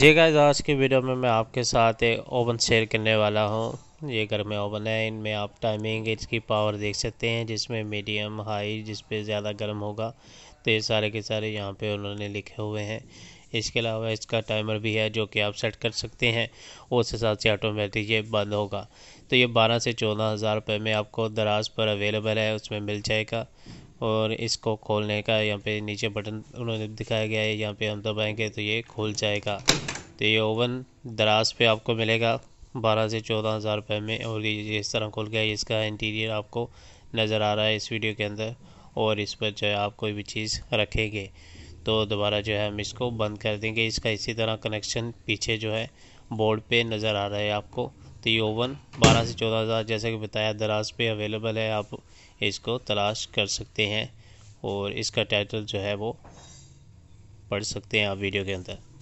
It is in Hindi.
जी गाइज आज की वीडियो में मैं आपके साथ एक ओवन शेयर करने वाला हूँ ये घर में ओवन है इनमें आप टाइमिंग इसकी पावर देख सकते हैं जिसमें मीडियम हाई जिस पे ज़्यादा गर्म होगा तो ये सारे के सारे यहाँ पे उन्होंने लिखे हुए हैं इसके अलावा इसका टाइमर भी है जो कि आप सेट कर सकते हैं उस हिसाब से ऑटोमेटिक ये बंद होगा तो ये बारह से चौदह हज़ार रुपये में आपको दराज पर अवेलेबल है उसमें मिल जाएगा और इसको खोलने का यहाँ पे नीचे बटन उन्होंने दिखाया गया है यहाँ पे हम दबाएंगे तो ये खुल जाएगा तो ये ओवन दराज पे आपको मिलेगा बारह से चौदह हज़ार रुपये में और ये इस तरह खुल गया इसका इंटीरियर आपको नज़र आ रहा है इस वीडियो के अंदर और इस पर जो है आप कोई भी चीज़ रखेंगे तो दोबारा जो है हम इसको बंद कर देंगे इसका इसी तरह कनेक्शन पीछे जो है बोर्ड पे नज़र आ रहा है आपको तो ये ओवन बारह से चौदह हज़ार जैसे कि बताया दराज पे अवेलेबल है आप इसको तलाश कर सकते हैं और इसका टाइटल जो है वो पढ़ सकते हैं आप वीडियो के अंदर